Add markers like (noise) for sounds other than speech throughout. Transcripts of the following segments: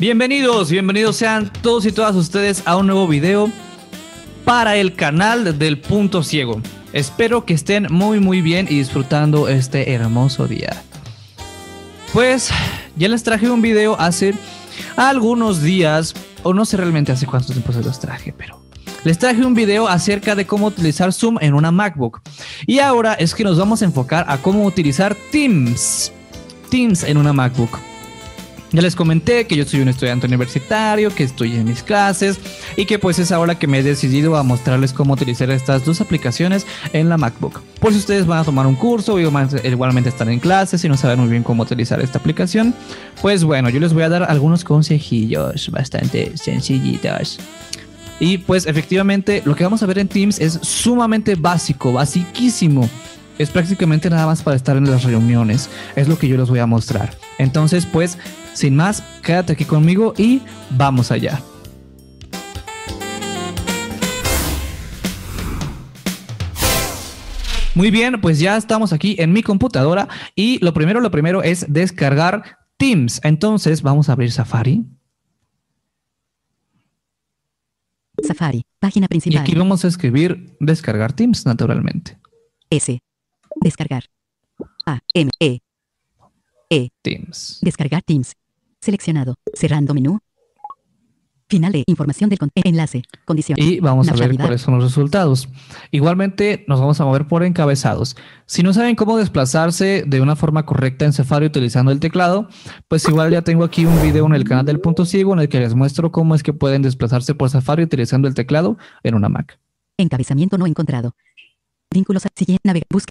Bienvenidos, bienvenidos sean todos y todas ustedes a un nuevo video para el canal del punto ciego. Espero que estén muy muy bien y disfrutando este hermoso día. Pues ya les traje un video hace algunos días, o no sé realmente hace cuántos tiempo se los traje, pero les traje un video acerca de cómo utilizar Zoom en una MacBook. Y ahora es que nos vamos a enfocar a cómo utilizar Teams. Teams en una MacBook. Ya les comenté que yo soy un estudiante universitario, que estoy en mis clases y que pues es ahora que me he decidido a mostrarles cómo utilizar estas dos aplicaciones en la MacBook. Por si ustedes van a tomar un curso o igualmente están en clases y no saben muy bien cómo utilizar esta aplicación, pues bueno, yo les voy a dar algunos consejillos bastante sencillitos. Y pues efectivamente lo que vamos a ver en Teams es sumamente básico, basiquísimo es prácticamente nada más para estar en las reuniones. Es lo que yo les voy a mostrar. Entonces, pues, sin más, quédate aquí conmigo y vamos allá. Muy bien, pues ya estamos aquí en mi computadora y lo primero, lo primero es descargar Teams. Entonces vamos a abrir Safari. Safari, página principal. Y aquí vamos a escribir descargar Teams naturalmente. S. Descargar. A, M, E. E. Teams. Descargar Teams. Seleccionado. Cerrando menú. Final información del eh, enlace. Condición. Y vamos a ver cuáles son los resultados. Igualmente, nos vamos a mover por encabezados. Si no saben cómo desplazarse de una forma correcta en Safari utilizando el teclado, pues igual ya tengo aquí un video en el canal del punto ciego en el que les muestro cómo es que pueden desplazarse por Safari utilizando el teclado en una Mac. Encabezamiento no encontrado. Vínculos. Siguiente. Navega. Busca.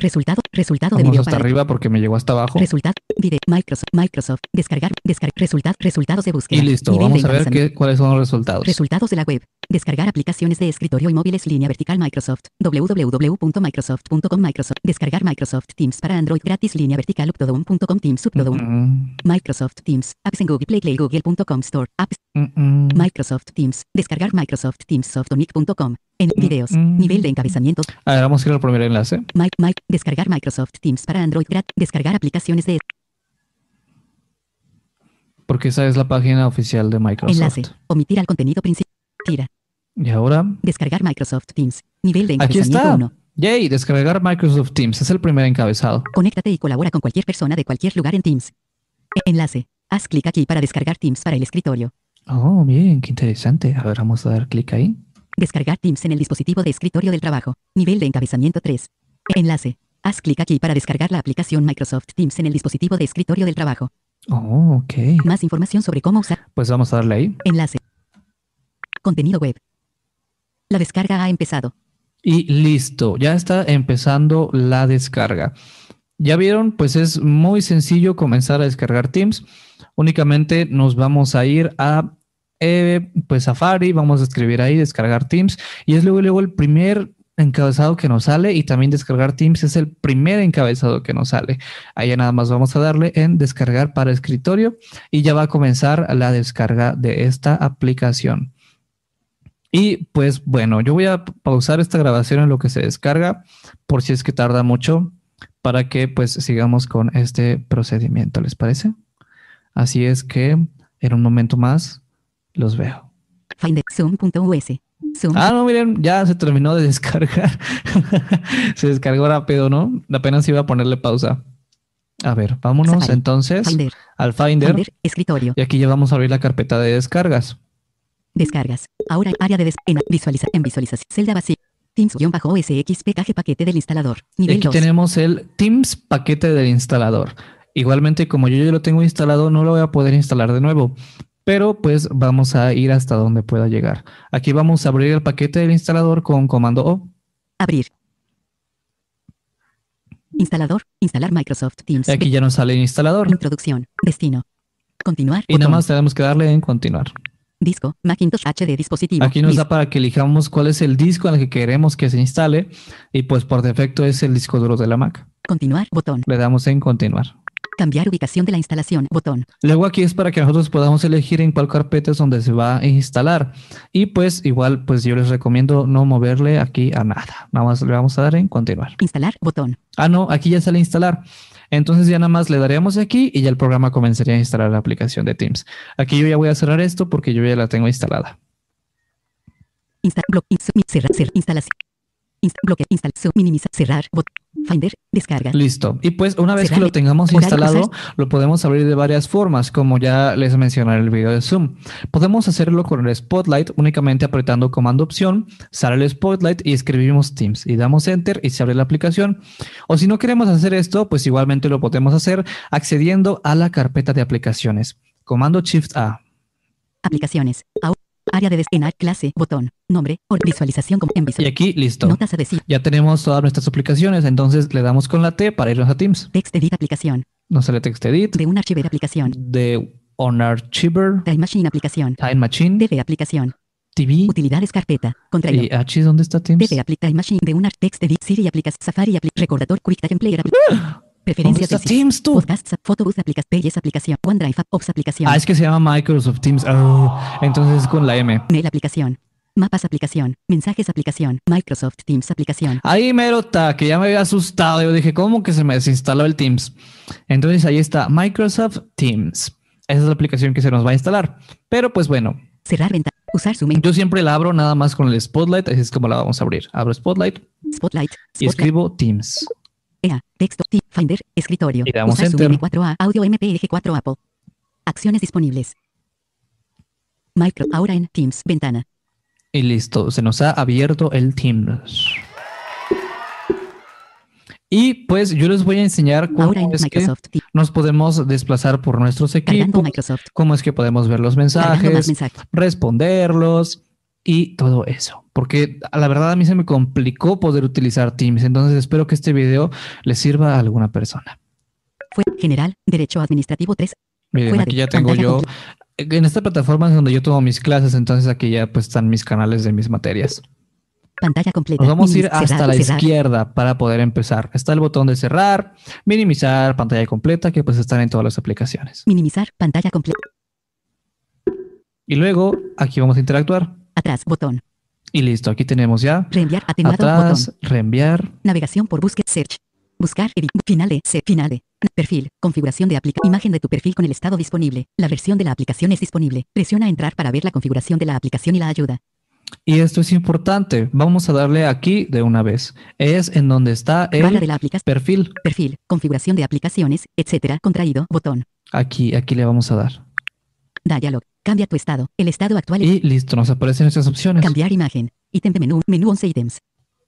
resultado. Resultado de hasta arriba porque me llegó hasta abajo. Resultado. Video. Microsoft. Microsoft. Descargar. Descargar. Resultado. Resultados de búsqueda. Y listo. Vamos a ver qué, cuáles son los resultados. Resultados de la web. Descargar aplicaciones de escritorio y móviles línea vertical Microsoft. www.microsoft.com Microsoft. Descargar Microsoft Teams para Android gratis línea vertical uptodom.com Teams mm, mm. Microsoft Teams. Apps en Google Play, Play Google.com Store. Apps. Mm, microsoft Teams. Descargar Microsoft Teams softonic.com. En mm, videos. Mm. Nivel de encabezamiento. A ver, vamos a ir al primer enlace. Mike, Mike, descargar Microsoft Teams para Android. Descargar aplicaciones de... Porque esa es la página oficial de Microsoft. Enlace. Omitir al contenido principal. Tira. Y ahora. Descargar Microsoft Teams. Nivel de encabezamiento Aquí está. 1. Yay, descargar Microsoft Teams. Es el primer encabezado. Conéctate y colabora con cualquier persona de cualquier lugar en Teams. Enlace. Haz clic aquí para descargar Teams para el escritorio. Oh, bien, qué interesante. A ver, vamos a dar clic ahí. Descargar Teams en el dispositivo de escritorio del trabajo. Nivel de encabezamiento 3. Enlace. Haz clic aquí para descargar la aplicación Microsoft Teams en el dispositivo de escritorio del trabajo. Oh, ok. Más información sobre cómo usar. Pues vamos a darle ahí. Enlace. Contenido web. La descarga ha empezado. Y listo, ya está empezando la descarga. Ya vieron, pues es muy sencillo comenzar a descargar Teams. Únicamente nos vamos a ir a eh, pues Safari, vamos a escribir ahí, descargar Teams, y es luego, luego el primer encabezado que nos sale y también descargar Teams es el primer encabezado que nos sale. Allá nada más vamos a darle en descargar para escritorio y ya va a comenzar la descarga de esta aplicación. Y pues bueno, yo voy a pausar esta grabación en lo que se descarga por si es que tarda mucho para que pues sigamos con este procedimiento, ¿les parece? Así es que en un momento más los veo. Ah, no, miren, ya se terminó de descargar. (laughs) se descargó rápido, ¿no? Apenas iba a ponerle pausa. A ver, vámonos entonces al Finder. Escritorio. Y aquí ya vamos a abrir la carpeta de descargas. Descargas. Ahora área de descarga. en visualización. Celda vacía. Teams-OSX paquete paquete del instalador. aquí tenemos el Teams paquete del instalador. Igualmente, como yo ya lo tengo instalado, no lo voy a poder instalar de nuevo pero pues vamos a ir hasta donde pueda llegar. Aquí vamos a abrir el paquete del instalador con comando O. Abrir. Instalador, instalar Microsoft Teams. Aquí ya nos sale el instalador. Introducción, destino, continuar. Y nada más tenemos que darle en continuar. Disco, Macintosh de dispositivo. Aquí nos da para que elijamos cuál es el disco en el que queremos que se instale y pues por defecto es el disco duro de la Mac. Continuar, botón. Le damos en continuar. Cambiar ubicación de la instalación, botón. Luego aquí es para que nosotros podamos elegir en cuál carpeta es donde se va a instalar. Y pues igual, pues yo les recomiendo no moverle aquí a nada. Nada más le vamos a dar en continuar. Instalar, botón. Ah, no, aquí ya sale instalar. Entonces ya nada más le daríamos aquí y ya el programa comenzaría a instalar la aplicación de Teams. Aquí yo ya voy a cerrar esto porque yo ya la tengo instalada. Instalar, cerrar, instalación bloquear, instalación, minimizar, cerrar, bot, Finder, descarga. Listo. Y pues una vez que lo tengamos instalado, lo podemos abrir de varias formas, como ya les mencioné en el video de Zoom. Podemos hacerlo con el Spotlight únicamente apretando comando opción, sale el Spotlight y escribimos Teams y damos Enter y se abre la aplicación. O si no queremos hacer esto, pues igualmente lo podemos hacer accediendo a la carpeta de aplicaciones. Comando Shift A. Aplicaciones. Área de en clase, botón, nombre, or, visualización como en Y aquí, listo. Notas a decir. Ya tenemos todas nuestras aplicaciones, entonces le damos con la T para irnos a Teams. Text edit aplicación. No sale text edit. De un archiver aplicación. De un archiver. Time machine aplicación. Time machine. TV aplicación. TV. Utilidades carpeta. Contra ¿Y H dónde está Teams? TV aplicación, Time machine de un text edit Siri aplicación. Safari aplica recordador quick player ¡Ah! Preferencias. Teams, tú? Podcasts, aplicación, OneDrive, Ops, aplicación. Ah, es que se llama Microsoft Teams. Ah, entonces es con la M. Mail, aplicación. Mapas aplicación, mensajes aplicación, Microsoft Teams aplicación. Ahí mero está, que ya me había asustado. Yo dije, ¿cómo que se me desinstaló el Teams? Entonces ahí está, Microsoft Teams. Esa es la aplicación que se nos va a instalar. Pero pues bueno. Cerrar ventana, usar su menú. Yo siempre la abro nada más con el Spotlight, así es como la vamos a abrir. Abro Spotlight. Spotlight. Spotlight. Y escribo Teams. EA, texto, Finder, escritorio. Y damos 4A, audio MPEG 4 Apple. Acciones disponibles. Micro, ahora en Teams, ventana. Y listo, se nos ha abierto el Teams. Y pues yo les voy a enseñar cómo es que nos podemos desplazar por nuestros equipos, cómo es que podemos ver los mensajes, responderlos, y todo eso. Porque la verdad a mí se me complicó poder utilizar Teams. Entonces espero que este video le sirva a alguna persona. Fue general, derecho administrativo 3. Miren, aquí ya tengo yo. Eh, en esta plataforma es donde yo tomo mis clases, entonces aquí ya pues están mis canales de mis materias. Pantalla completa. Nos vamos a ir hasta la izquierda para poder empezar. Está el botón de cerrar, minimizar, pantalla completa, que pues están en todas las aplicaciones. Minimizar, pantalla completa. Y luego aquí vamos a interactuar. Atrás, botón. Y listo, aquí tenemos ya. Reenviar, atenuado, atrás, reenviar. Navegación por búsqueda, search. Buscar, edit, finale, final de. Perfil, configuración de aplicación. Imagen de tu perfil con el estado disponible. La versión de la aplicación es disponible. Presiona entrar para ver la configuración de la aplicación y la ayuda. Y esto es importante. Vamos a darle aquí de una vez. Es en donde está el de perfil. Perfil, configuración de aplicaciones, etcétera, contraído, botón. Aquí, aquí le vamos a dar. Dialog. Cambia tu estado. El estado actual. Y listo, nos aparecen estas opciones. Cambiar imagen. Ítem de menú. Menú 11 ítems.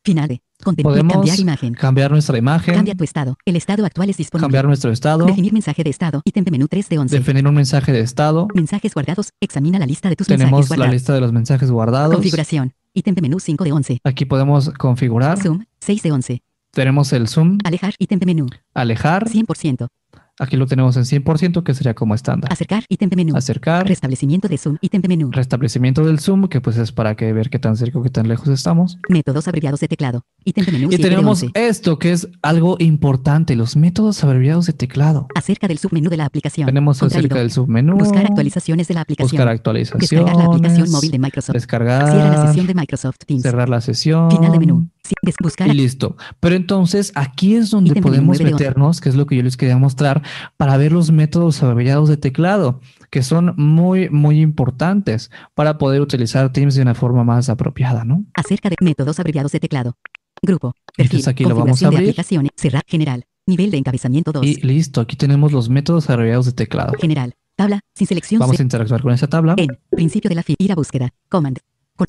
Final de. Podemos cambiar imagen. Cambiar nuestra imagen. Cambia tu estado. El estado actual es disponible. Cambiar nuestro estado. Definir mensaje de estado. Ítem de menú 3 de 11. Definir un mensaje de estado. Mensajes guardados. Examina la lista de tus Tenemos mensajes guardados. Tenemos la lista de los mensajes guardados. Configuración. Ítem de menú 5 de 11. Aquí podemos configurar. Zoom 6 de 11. Tenemos el zoom. Alejar. Ítem de menú. Alejar. 100%. Aquí lo tenemos en 100%, que sería como estándar. Acercar, ítem de menú. Acercar. Restablecimiento de zoom, ítem de menú. Restablecimiento del zoom, que pues es para que ver qué tan cerca o qué tan lejos estamos. Métodos abreviados de teclado, ítem de menú. Y tenemos esto, que es algo importante, los métodos abreviados de teclado. Acerca del submenú de la aplicación. Tenemos acerca del submenú. Buscar actualizaciones de la aplicación. Buscar actualizaciones. Descargar la aplicación móvil de Microsoft. Descargar. Cierra la sesión de Microsoft Teams. Cerrar la sesión. Final de menú. Buscar. Y listo. Pero entonces aquí es donde podemos meternos, que es lo que yo les quería mostrar, para ver los métodos abreviados de teclado, que son muy, muy importantes para poder utilizar Teams de una forma más apropiada, ¿no? Acerca de métodos abreviados de teclado. Grupo. Perfil, aquí lo vamos a abrir. aplicaciones, cerrar general. Nivel de encabezamiento 2. Y listo, aquí tenemos los métodos abreviados de teclado. General. Tabla, sin selección. Vamos a interactuar con esa tabla. En principio de la fila, ir a búsqueda. Command.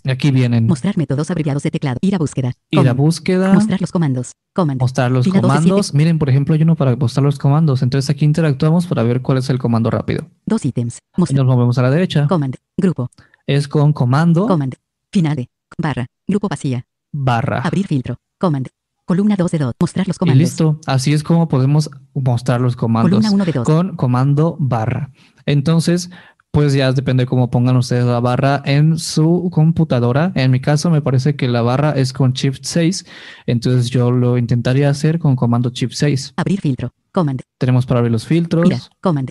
Aquí vienen. Mostrar métodos abreviados de teclado. Ir a búsqueda. Ir búsqueda. Mostrar los comandos. Mostrar los comandos. Miren, por ejemplo, hay uno para mostrar los comandos. Entonces aquí interactuamos para ver cuál es el comando rápido. Dos ítems. Nos movemos a la derecha. Command. Grupo. Es con comando. Final Finale. Barra. Grupo vacía. Barra. Abrir filtro. Command. Columna 2 de 2. Mostrar los comandos. Y listo. Así es como podemos mostrar los comandos. Columna 1 de 2. Con comando barra. Entonces, pues ya depende de cómo pongan ustedes la barra en su computadora. En mi caso me parece que la barra es con Shift 6, entonces yo lo intentaría hacer con comando Shift 6. Abrir filtro, Command. Tenemos para abrir los filtros. Ir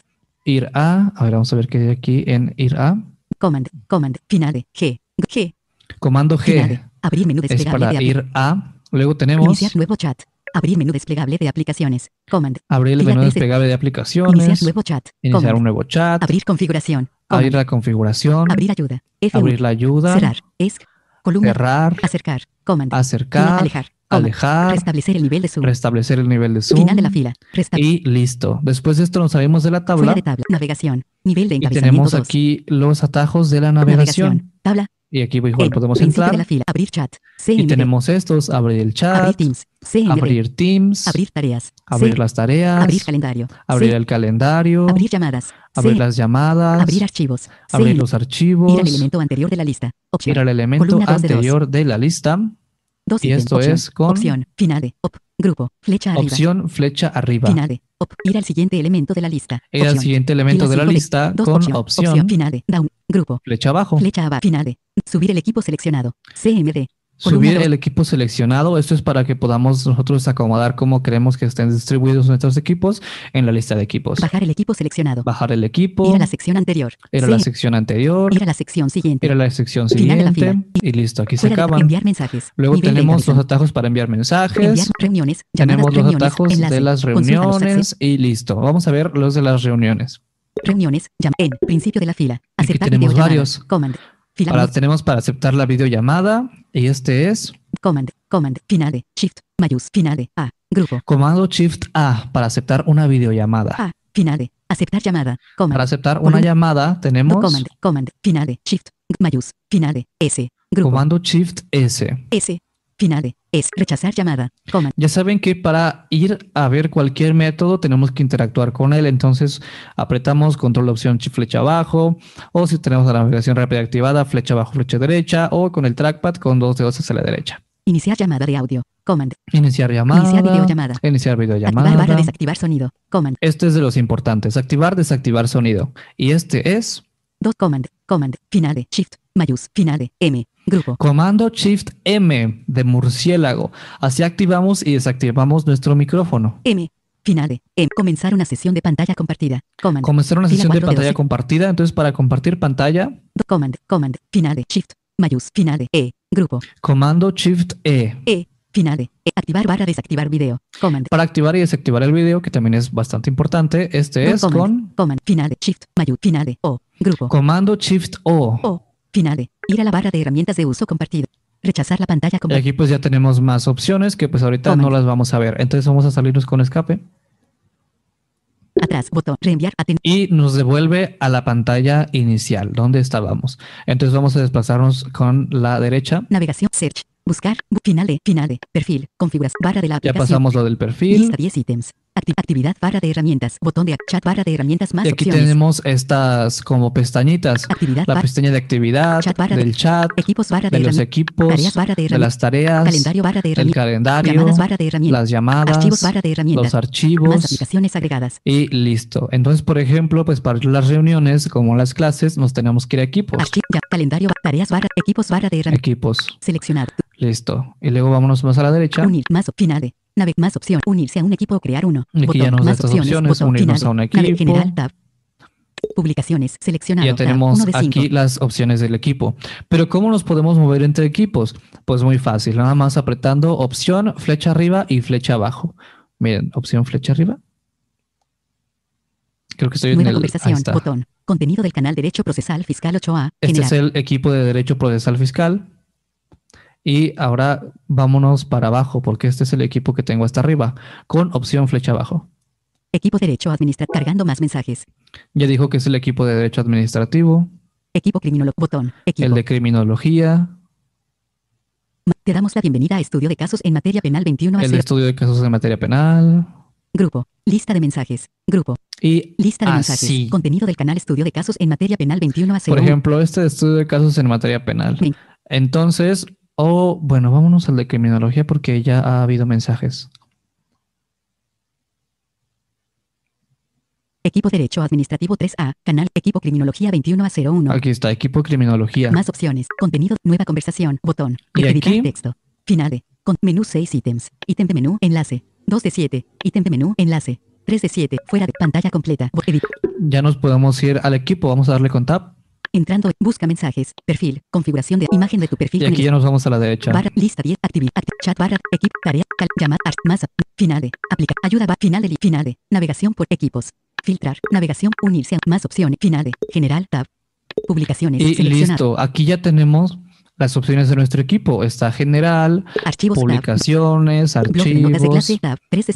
Ir a, a ver, vamos a ver qué hay aquí en ir a. Command, command. final, G, G. Comando G. abrir menú, es para ir a. Luego tenemos. Iniciar nuevo chat. Abrir menú desplegable de aplicaciones. Command. Abrir el menú desplegable de aplicaciones. Iniciar nuevo chat. Iniciar un nuevo chat. Abrir configuración. Abrir la configuración. Abrir ayuda. f Abrir la ayuda. Cerrar. esc Columna. Cerrar. Acercar. Command. Acercar. Alejar. Alejar. Restablecer el nivel de zoom. Restablecer el nivel de zoom. Final de la fila. y listo. Después de esto nos salimos de la tabla. de Navegación. Nivel de encabezamiento. tenemos aquí los atajos de la navegación. Tabla. Y aquí, pues, podemos entrar. la fila, abrir chat, y tenemos estos, abrir el chat, abrir Teams, abrir tareas, abrir las tareas, abrir calendario, abrir el calendario, abrir llamadas, abrir las llamadas, abrir archivos, abrir los archivos, ir al elemento anterior de la lista, opción, elemento anterior de, la lista. Dos y esto es con opción, final op, grupo, flecha arriba. Opción, flecha arriba. Finale, op, ir al siguiente elemento de la lista. Ir al siguiente elemento de la lista con opción, opción, down, grupo, flecha abajo, flecha abajo, finale, Subir el equipo seleccionado. CMD. Subir el equipo seleccionado. Esto es para que podamos nosotros acomodar cómo queremos que estén distribuidos nuestros equipos en la lista de equipos. Bajar el equipo seleccionado. Bajar el equipo. Ir a la sección anterior. Ir la sección anterior. Ir la sección siguiente. Ir la sección siguiente. Y listo, aquí se acaban. Enviar mensajes. Luego tenemos los atajos para enviar mensajes. Enviar reuniones. Tenemos los atajos de las reuniones y listo. Vamos a ver los de las reuniones. Reuniones, en principio de la fila. aquí tenemos varios. Ahora tenemos para aceptar la videollamada y este es. Command, Command, Finale, Shift, Mayús, Finale, A, Grupo. Comando Shift A para aceptar una videollamada. A, Finale, aceptar llamada, command. Para aceptar una llamada tenemos. Command, Command, Finale, Shift, Mayús, Finale, S, Grupo. Comando Shift S. S, Finale. Es rechazar llamada. command Ya saben que para ir a ver cualquier método tenemos que interactuar con él. Entonces apretamos control opción flecha abajo. O si tenemos la navegación rápida activada, flecha abajo, flecha derecha. O con el trackpad con dos dedos hacia la derecha. Iniciar llamada de audio. Command. Iniciar llamada. Iniciar videollamada. Iniciar videollamada. Activar barra desactivar sonido. Command. Este es de los importantes. Activar, desactivar sonido. Y este es. Dos command. Command. Finale. Shift. Mayús. Finale. M. Grupo. Comando Shift M de murciélago. Así activamos y desactivamos nuestro micrófono. M. Final. M. Comenzar una sesión de pantalla compartida. Command. Comenzar una sesión de pantalla compartida. Entonces, para compartir pantalla. Command. Command. Final. Shift. Mayús. Final. E. Grupo. Comando Shift E. E. Final. E. Activar barra desactivar video. Para activar y desactivar el video, que también es bastante importante, este es command. con. Command. Final. Shift. Mayús. Final. E. O. Grupo. Comando Shift O. O. Finale. Ir a la barra de herramientas de uso compartido. Rechazar la pantalla compartida. aquí pues ya tenemos más opciones que pues ahorita no las vamos a ver. Entonces vamos a salirnos con escape. Atrás, botón, reenviar. Y nos devuelve a la pantalla inicial, donde estábamos. Entonces vamos a desplazarnos con la derecha. Navegación, search, buscar, finale, finale, perfil, Configuras. barra de la aplicación. Ya pasamos lo del perfil. Lista 10 ítems actividad barra de herramientas. Botón de chat barra de herramientas más. Y aquí tenemos estas como pestañitas. la pestaña de actividad, del chat, equipos barra de, los equipos, de, las tareas, calendario el calendario, las llamadas, los archivos, las aplicaciones agregadas. Y listo. Entonces, por ejemplo, pues para las reuniones, como las clases, nos tenemos que ir a equipos. calendario, tareas barra, equipos barra de herramientas. Equipos. Seleccionar. Listo. Y luego vámonos más a la derecha. Unir, más, final vez más opción. Unirse a un equipo o crear uno. Aquí ya nos más estas opciones. unirnos a un equipo. Publicaciones seleccionado. Ya tenemos aquí las opciones del equipo. Pero ¿cómo nos podemos mover entre equipos? Pues muy fácil. Nada más apretando opción, flecha arriba y flecha abajo. Miren, opción flecha arriba. Creo que estoy en el, conversación, botón. Contenido del canal Derecho Procesal Fiscal 8A. Este es el equipo de Derecho Procesal Fiscal. Y ahora vámonos para abajo, porque este es el equipo que tengo hasta arriba, con opción flecha abajo. Equipo derecho administrativo, cargando más mensajes. Ya dijo que es el equipo de derecho administrativo. Equipo criminólogo, botón. Equipo. El de criminología. Te damos la bienvenida a Estudio de Casos en Materia Penal 21. El Estudio de Casos en Materia Penal. Grupo. Lista de mensajes. Grupo. Y lista de ah, mensajes. Contenido del canal Estudio de Casos en Materia Penal 21 a 0. Por ejemplo, este de Estudio de Casos en Materia Penal. Entonces, Oh, bueno, vámonos al de criminología porque ya ha habido mensajes. Equipo Derecho Administrativo 3A, canal Equipo Criminología 21 a 01. Aquí está, Equipo Criminología. Más opciones, contenido, nueva conversación, botón, editar texto, final con menú 6 ítems, ítem de menú, enlace, 2 de 7, ítem de menú, enlace, 3 de 7, fuera de pantalla completa. Ya nos podemos ir al equipo, vamos a darle con tab. Entrando, busca mensajes, perfil, configuración de imagen de tu perfil. Y aquí ya nos vamos a la derecha. Barra, lista 10, actividad, chat, barra, equipo, tarea, cal, más, art, final aplica, ayuda, va, final de, final navegación por equipos, filtrar, navegación, unirse a más opciones, final general, tab, publicaciones. Y listo, aquí ya tenemos las opciones de nuestro equipo. Está general, archivos, publicaciones, archivos,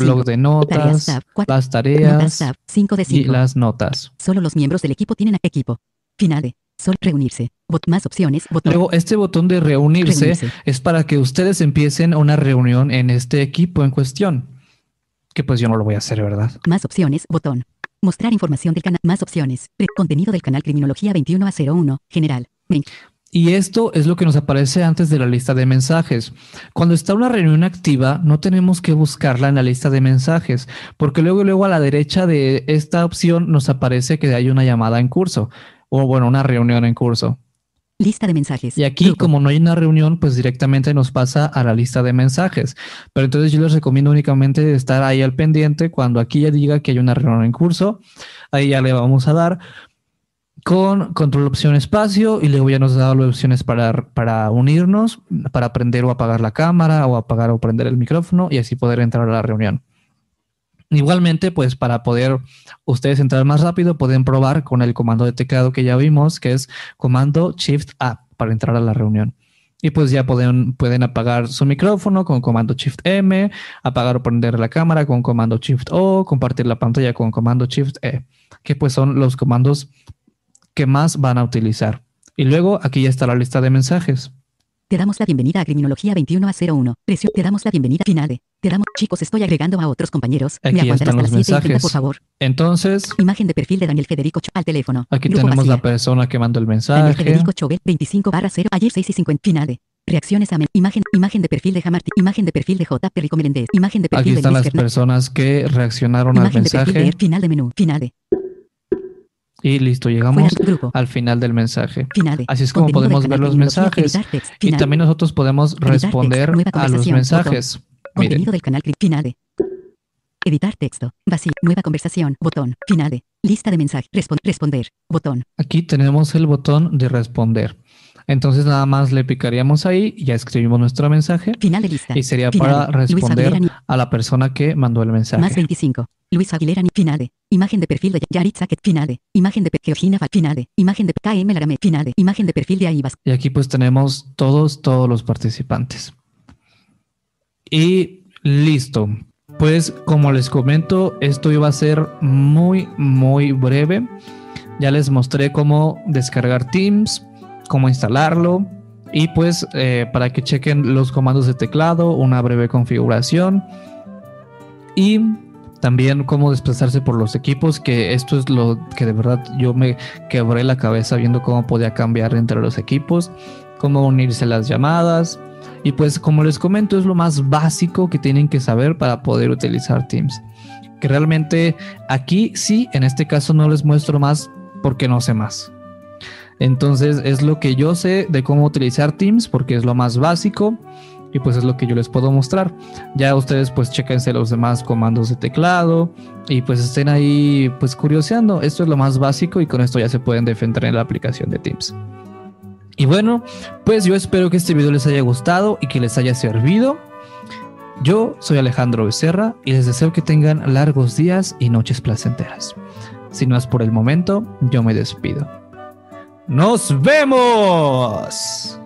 blog de notas, tareas, tab, 4, las tareas, 5 de 5, y las notas. Solo los miembros del equipo tienen equipo. Finale. Sol reunirse. Bot más opciones. Botón. Luego, este botón de reunirse, es para que ustedes empiecen una reunión en este equipo en cuestión. Que pues yo no lo voy a hacer, ¿verdad? Más opciones, botón. Mostrar información del canal. Más opciones. contenido del canal Criminología 21 a 01. General. Y esto es lo que nos aparece antes de la lista de mensajes. Cuando está una reunión activa, no tenemos que buscarla en la lista de mensajes, porque luego luego a la derecha de esta opción nos aparece que hay una llamada en curso o bueno, una reunión en curso. Lista de mensajes. Y aquí, como no hay una reunión, pues directamente nos pasa a la lista de mensajes. Pero entonces yo les recomiendo únicamente estar ahí al pendiente cuando aquí ya diga que hay una reunión en curso. Ahí ya le vamos a dar con control opción espacio y luego ya nos da las opciones para, para unirnos, para prender o apagar la cámara o apagar o prender el micrófono y así poder entrar a la reunión. Igualmente, pues para poder ustedes entrar más rápido, pueden probar con el comando de teclado que ya vimos, que es comando Shift A para entrar a la reunión. Y pues ya pueden, pueden apagar su micrófono con comando Shift M, apagar o prender la cámara con comando Shift O, compartir la pantalla con comando Shift E, que pues son los comandos que más van a utilizar. Y luego aquí ya está la lista de mensajes. Te damos la bienvenida a Criminología 21 a 01. Precio. Te damos la bienvenida. final Te damos. Chicos, estoy agregando a otros compañeros. Me aguantarás están los mensajes. por favor. Entonces. Imagen de perfil de Daniel Federico Cho al teléfono. Aquí tenemos la persona que mandó el mensaje. Daniel Federico Chovel 25 barra 0. Ayer 6 y 50. Finale. Reacciones a imagen, imagen de perfil de Jamarti, imagen de perfil de J. Perrico Meléndez, imagen de perfil Aquí están las personas que reaccionaron al mensaje. De perfil final de menú, finale. Y listo, llegamos al final del mensaje. Así es como podemos ver los mensajes. Y también nosotros podemos responder a los mensajes. Contenido del canal Finale. Editar texto. Vacío. Nueva conversación. Botón. Finale. Lista de mensajes. Respon responder. Botón. Aquí tenemos el botón de responder. Entonces nada más le picaríamos ahí, ya escribimos nuestro mensaje. Final de lista. Y sería para responder a la persona que mandó el mensaje. Más 25. Luis Aguilera, final Imagen de perfil de Yaritza, final Imagen de Georgina, final Imagen de KM Larame, final Imagen de perfil de Aivas. Y aquí pues tenemos todos, todos los participantes. Y listo. Pues como les comento, esto iba a ser muy, muy breve. Ya les mostré cómo descargar Teams cómo instalarlo y pues eh, para que chequen los comandos de teclado, una breve configuración y también cómo desplazarse por los equipos, que esto es lo que de verdad yo me quebré la cabeza viendo cómo podía cambiar entre los equipos, cómo unirse las llamadas. Y pues como les comento es lo más básico que tienen que saber para poder utilizar Teams. Que realmente aquí sí, en este caso no les muestro más porque no sé más. Entonces es lo que yo sé de cómo utilizar Teams porque es lo más básico y pues es lo que yo les puedo mostrar. Ya ustedes pues chequense los demás comandos de teclado y pues estén ahí pues curioseando. Esto es lo más básico y con esto ya se pueden defender en la aplicación de Teams. Y bueno, pues yo espero que este video les haya gustado y que les haya servido. Yo soy Alejandro Becerra y les deseo que tengan largos días y noches placenteras. Si no es por el momento, yo me despido. Nos vemos.